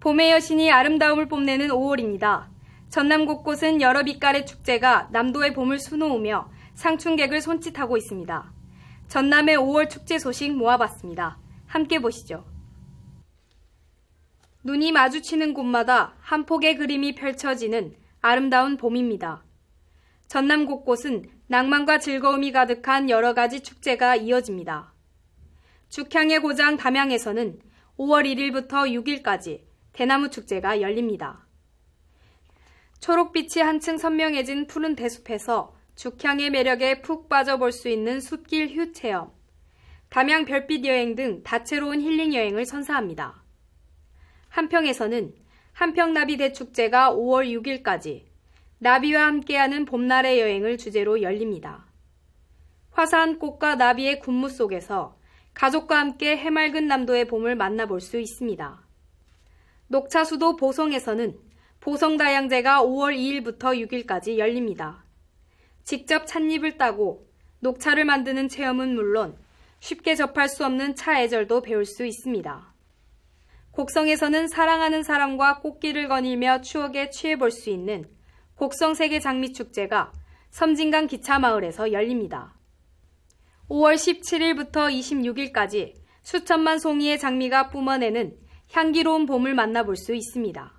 봄의 여신이 아름다움을 뽐내는 5월입니다. 전남 곳곳은 여러 빛깔의 축제가 남도의 봄을 수놓으며 상춘객을 손짓하고 있습니다. 전남의 5월 축제 소식 모아봤습니다. 함께 보시죠. 눈이 마주치는 곳마다 한 폭의 그림이 펼쳐지는 아름다운 봄입니다. 전남 곳곳은 낭만과 즐거움이 가득한 여러 가지 축제가 이어집니다. 죽향의 고장 담양에서는 5월 1일부터 6일까지 대나무 축제가 열립니다. 초록빛이 한층 선명해진 푸른 대숲에서 죽향의 매력에 푹 빠져볼 수 있는 숲길 휴 체험, 담양 별빛 여행 등 다채로운 힐링 여행을 선사합니다. 한평에서는 한평나비 대축제가 5월 6일까지 나비와 함께하는 봄날의 여행을 주제로 열립니다. 화사한 꽃과 나비의 군무 속에서 가족과 함께 해맑은 남도의 봄을 만나볼 수 있습니다. 녹차수도 보성에서는 보성다양제가 5월 2일부터 6일까지 열립니다. 직접 찻잎을 따고 녹차를 만드는 체험은 물론 쉽게 접할 수 없는 차 애절도 배울 수 있습니다. 곡성에서는 사랑하는 사람과 꽃길을 거닐며 추억에 취해볼 수 있는 곡성 세계 장미축제가 섬진강 기차마을에서 열립니다. 5월 17일부터 26일까지 수천만 송이의 장미가 뿜어내는 향기로운 봄을 만나볼 수 있습니다.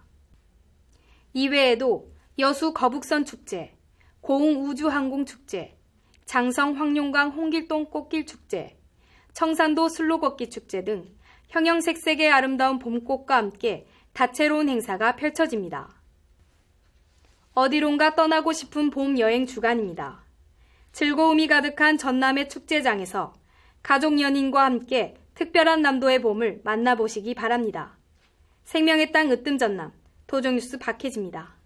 이외에도 여수 거북선 축제, 고흥 우주항공 축제, 장성 황룡강 홍길동 꽃길 축제, 청산도 술로 걷기 축제 등 형형색색의 아름다운 봄꽃과 함께 다채로운 행사가 펼쳐집니다. 어디론가 떠나고 싶은 봄 여행 주간입니다. 즐거움이 가득한 전남의 축제장에서 가족 연인과 함께 특별한 남도의 봄을 만나보시기 바랍니다. 생명의 땅 으뜸 전남 토종뉴스 박혜지입니다.